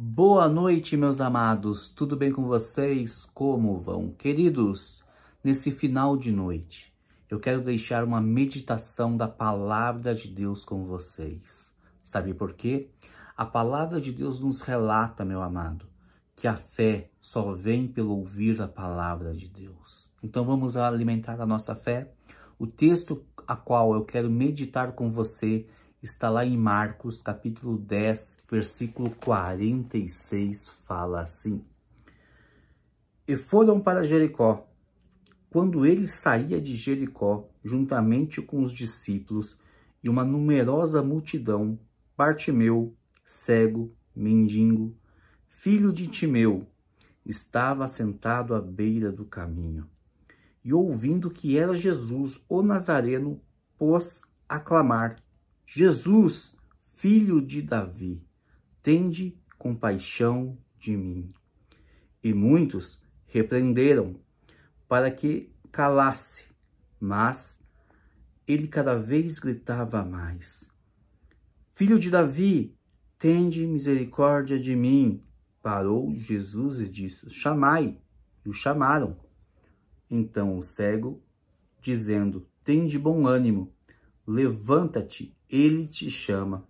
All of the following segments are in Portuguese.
Boa noite, meus amados. Tudo bem com vocês? Como vão? Queridos, nesse final de noite, eu quero deixar uma meditação da palavra de Deus com vocês. Sabe por quê? A palavra de Deus nos relata, meu amado, que a fé só vem pelo ouvir a palavra de Deus. Então vamos alimentar a nossa fé. O texto a qual eu quero meditar com você está lá em Marcos, capítulo 10, versículo 46, fala assim: E foram para Jericó. Quando ele saía de Jericó, juntamente com os discípulos e uma numerosa multidão, Bartimeu, cego, mendigo, filho de Timeu, estava sentado à beira do caminho. E ouvindo que era Jesus, o Nazareno, pôs a clamar: Jesus, filho de Davi, tende compaixão de mim. E muitos repreenderam para que calasse, mas ele cada vez gritava mais. Filho de Davi, tende misericórdia de mim. Parou Jesus e disse: Chamai. E o chamaram. Então o cego, dizendo: Tende bom ânimo, levanta-te, ele te chama.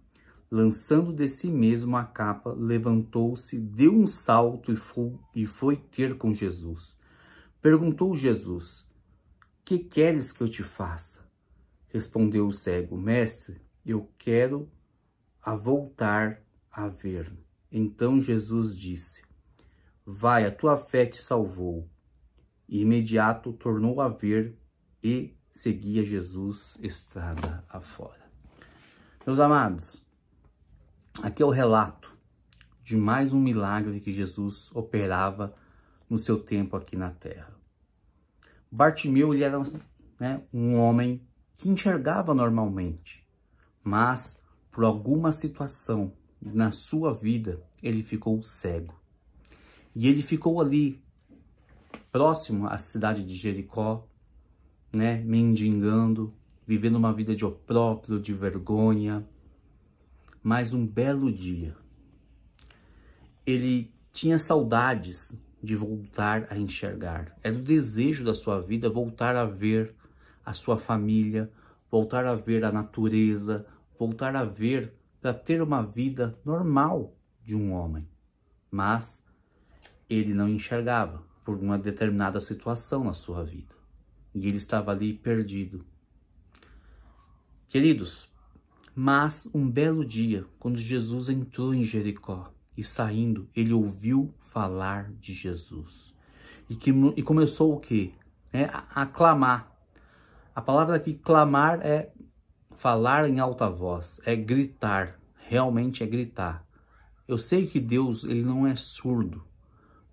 Lançando de si mesmo a capa, levantou-se, deu um salto e foi, e foi ter com Jesus. Perguntou Jesus: Que queres que eu te faça? Respondeu o cego: Mestre, eu quero a voltar a ver. Então Jesus disse: Vai, a tua fé te salvou. E imediato tornou a ver e seguia Jesus estrada afora. Meus amados, aqui é o relato de mais um milagre que Jesus operava no seu tempo aqui na terra. Bartimeu ele era né, um homem que enxergava normalmente, mas por alguma situação na sua vida ele ficou cego. E ele ficou ali, próximo à cidade de Jericó, né, mendigando, vivendo uma vida de opróprio, de vergonha. Mas um belo dia, ele tinha saudades de voltar a enxergar. Era o desejo da sua vida voltar a ver a sua família, voltar a ver a natureza, voltar a ver para ter uma vida normal de um homem. Mas ele não enxergava por uma determinada situação na sua vida. E ele estava ali perdido. Queridos, mas um belo dia, quando Jesus entrou em Jericó e saindo, ele ouviu falar de Jesus. E, que, e começou o quê? É, a, a clamar. A palavra aqui, clamar, é falar em alta voz, é gritar, realmente é gritar. Eu sei que Deus ele não é surdo,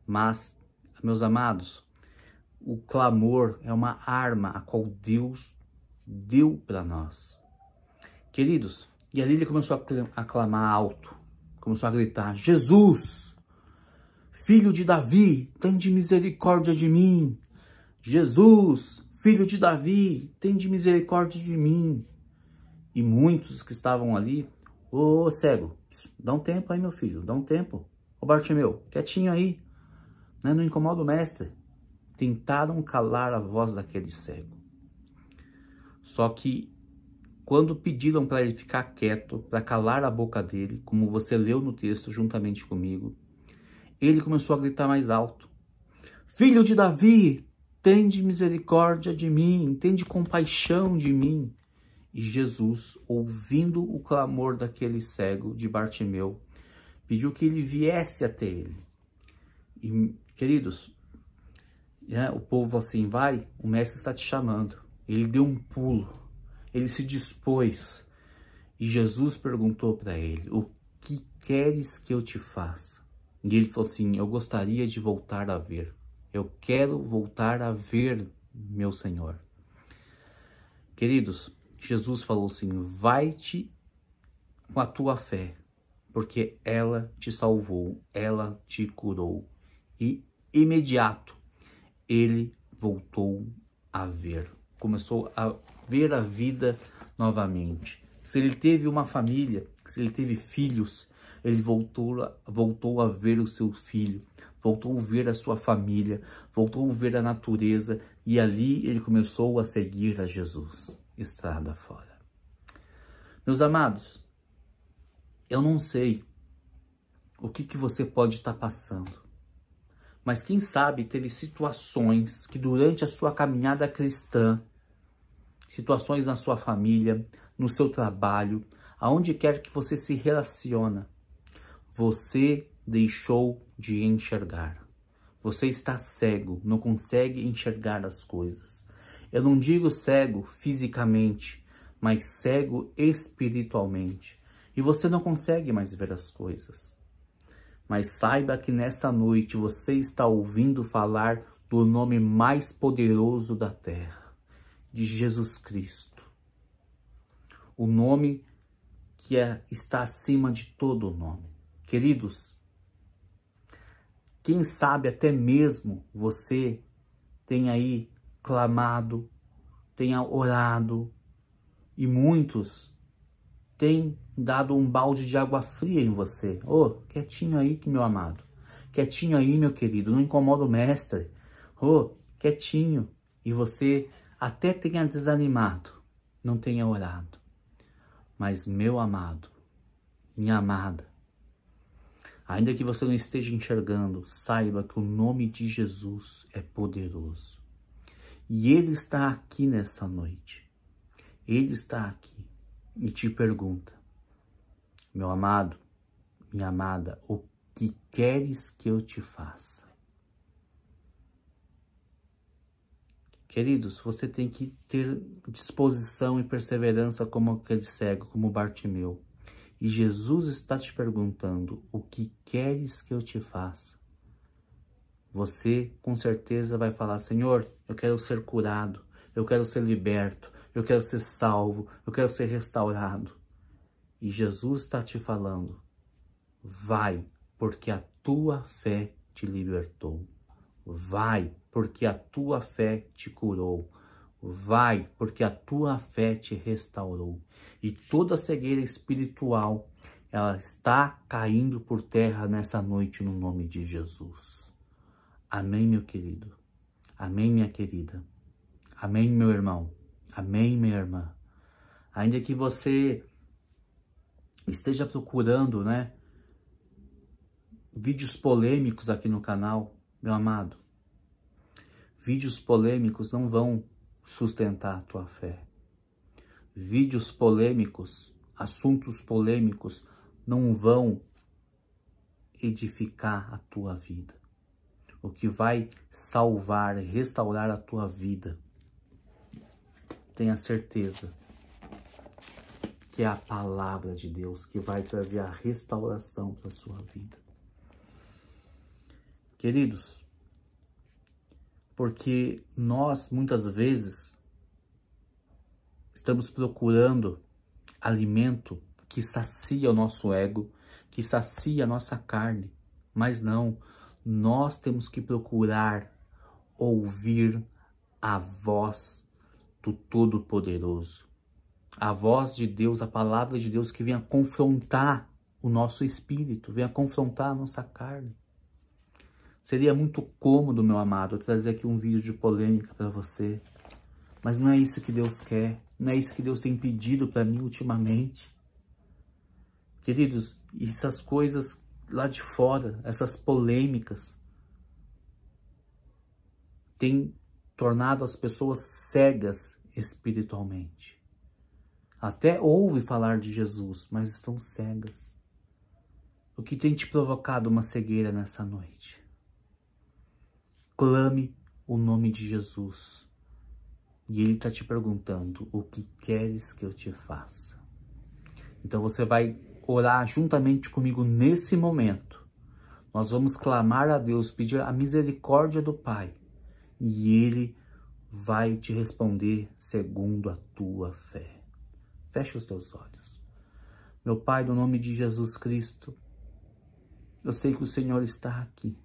mas, meus amados, o clamor é uma arma a qual Deus deu para nós. Queridos, e ali ele começou a clamar alto, começou a gritar: Jesus, filho de Davi, de misericórdia de mim. Jesus, filho de Davi, de misericórdia de mim. E muitos que estavam ali, ô oh, cego, dá um tempo aí, meu filho, dá um tempo. Ô oh, Bartimeu, quietinho aí, né? não incomoda o mestre. Tentaram calar a voz daquele cego. Só que quando pediram para ele ficar quieto, para calar a boca dele, como você leu no texto juntamente comigo, ele começou a gritar mais alto: Filho de Davi, tende misericórdia de mim, tende compaixão de mim. E Jesus, ouvindo o clamor daquele cego de Bartimeu, pediu que ele viesse até ele. E, queridos, né, o povo assim vai, o mestre está te chamando. Ele deu um pulo ele se dispôs e Jesus perguntou para ele: O que queres que eu te faça? E ele falou assim: Eu gostaria de voltar a ver. Eu quero voltar a ver meu Senhor. Queridos, Jesus falou assim: Vai-te com a tua fé, porque ela te salvou, ela te curou. E imediato ele voltou a ver. Começou a ver a vida novamente. Se ele teve uma família, se ele teve filhos, ele voltou a, voltou a ver o seu filho, voltou a ver a sua família, voltou a ver a natureza e ali ele começou a seguir a Jesus, estrada fora. Meus amados, eu não sei o que, que você pode estar tá passando, mas quem sabe teve situações que durante a sua caminhada cristã situações na sua família, no seu trabalho, aonde quer que você se relaciona. Você deixou de enxergar. Você está cego, não consegue enxergar as coisas. Eu não digo cego fisicamente, mas cego espiritualmente. E você não consegue mais ver as coisas. Mas saiba que nessa noite você está ouvindo falar do nome mais poderoso da terra de Jesus Cristo. O nome que é, está acima de todo nome. Queridos, quem sabe até mesmo você tem aí clamado, tenha orado e muitos têm dado um balde de água fria em você. Ô, oh, quietinho aí, meu amado. Quietinho aí, meu querido, não incomoda o mestre. Ô, oh, quietinho. E você até tenha desanimado, não tenha orado. Mas, meu amado, minha amada, ainda que você não esteja enxergando, saiba que o nome de Jesus é poderoso. E Ele está aqui nessa noite. Ele está aqui e te pergunta: Meu amado, minha amada, o que queres que eu te faça? Queridos, você tem que ter disposição e perseverança como aquele cego, como Bartimeu. E Jesus está te perguntando: o que queres que eu te faça? Você com certeza vai falar: Senhor, eu quero ser curado, eu quero ser liberto, eu quero ser salvo, eu quero ser restaurado. E Jesus está te falando: vai, porque a tua fé te libertou. Vai, porque a tua fé te curou. Vai, porque a tua fé te restaurou. E toda cegueira espiritual, ela está caindo por terra nessa noite no nome de Jesus. Amém, meu querido. Amém, minha querida. Amém, meu irmão. Amém, minha irmã. Ainda que você esteja procurando, né, vídeos polêmicos aqui no canal, meu amado, vídeos polêmicos não vão sustentar a tua fé. Vídeos polêmicos, assuntos polêmicos não vão edificar a tua vida. O que vai salvar restaurar a tua vida, tenha certeza que é a palavra de Deus que vai trazer a restauração para a sua vida queridos, porque nós muitas vezes estamos procurando alimento que sacia o nosso ego, que sacia a nossa carne, mas não, nós temos que procurar ouvir a voz do Todo-Poderoso, a voz de Deus, a palavra de Deus que venha confrontar o nosso espírito, venha confrontar a nossa carne. Seria muito cômodo, meu amado, trazer aqui um vídeo de polêmica para você. Mas não é isso que Deus quer. Não é isso que Deus tem pedido para mim ultimamente. Queridos, essas coisas lá de fora, essas polêmicas, têm tornado as pessoas cegas espiritualmente. Até ouve falar de Jesus, mas estão cegas. O que tem te provocado uma cegueira nessa noite? clame o nome de Jesus. E ele está te perguntando: o que queres que eu te faça? Então você vai orar juntamente comigo nesse momento. Nós vamos clamar a Deus, pedir a misericórdia do Pai, e ele vai te responder segundo a tua fé. Fecha os teus olhos. Meu Pai, no nome de Jesus Cristo, eu sei que o Senhor está aqui.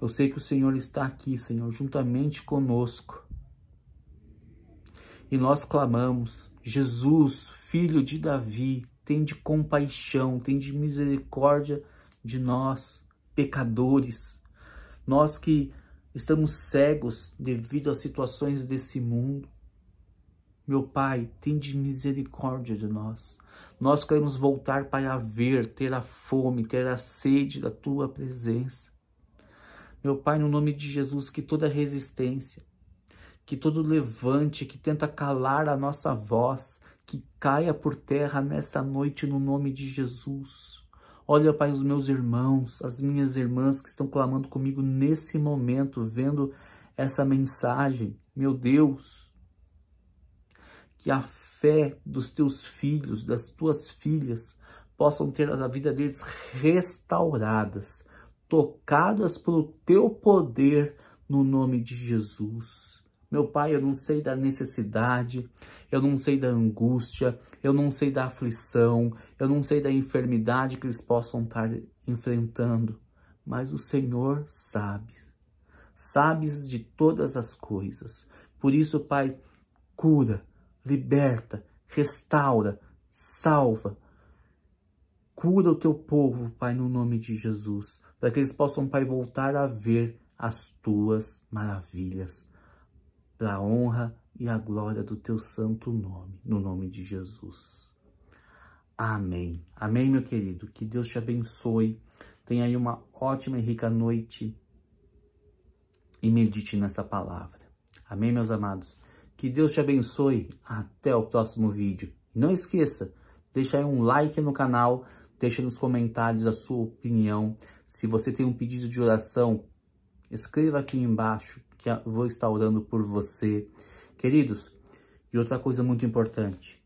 Eu sei que o Senhor está aqui, Senhor, juntamente conosco. E nós clamamos, Jesus, filho de Davi, tem de compaixão, tem de misericórdia de nós, pecadores, nós que estamos cegos devido às situações desse mundo. Meu Pai, tem de misericórdia de nós. Nós queremos voltar para ver, ter a fome, ter a sede da Tua presença. Meu Pai, no nome de Jesus, que toda resistência, que todo levante que tenta calar a nossa voz, que caia por terra nessa noite no nome de Jesus. Olha, Pai, os meus irmãos, as minhas irmãs que estão clamando comigo nesse momento, vendo essa mensagem. Meu Deus, que a fé dos teus filhos, das tuas filhas, possam ter a vida deles restauradas tocadas pelo teu poder no nome de Jesus. Meu Pai, eu não sei da necessidade, eu não sei da angústia, eu não sei da aflição, eu não sei da enfermidade que eles possam estar enfrentando, mas o Senhor sabe. Sabes de todas as coisas. Por isso, Pai, cura, liberta, restaura, salva, Cura o teu povo, Pai, no nome de Jesus, para que eles possam, Pai, voltar a ver as tuas maravilhas, para a honra e a glória do teu santo nome, no nome de Jesus. Amém. Amém, meu querido. Que Deus te abençoe. Tenha aí uma ótima e rica noite e medite nessa palavra. Amém, meus amados. Que Deus te abençoe. Até o próximo vídeo. Não esqueça, deixa aí um like no canal Deixe nos comentários a sua opinião. Se você tem um pedido de oração, escreva aqui embaixo que eu vou estar orando por você. Queridos, e outra coisa muito importante.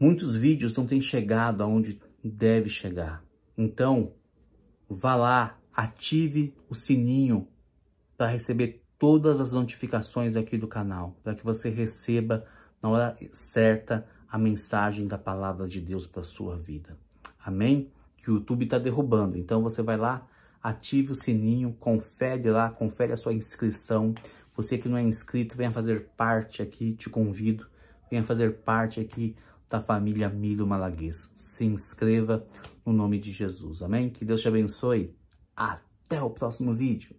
Muitos vídeos não têm chegado aonde deve chegar. Então, vá lá, ative o sininho para receber todas as notificações aqui do canal, para que você receba na hora certa a mensagem da palavra de Deus para sua vida. Amém? Que o YouTube está derrubando. Então você vai lá, ative o sininho, confere lá, confere a sua inscrição. Você que não é inscrito, venha fazer parte aqui, te convido, venha fazer parte aqui da família Milo Malaguês. Se inscreva no nome de Jesus. Amém? Que Deus te abençoe. Até o próximo vídeo.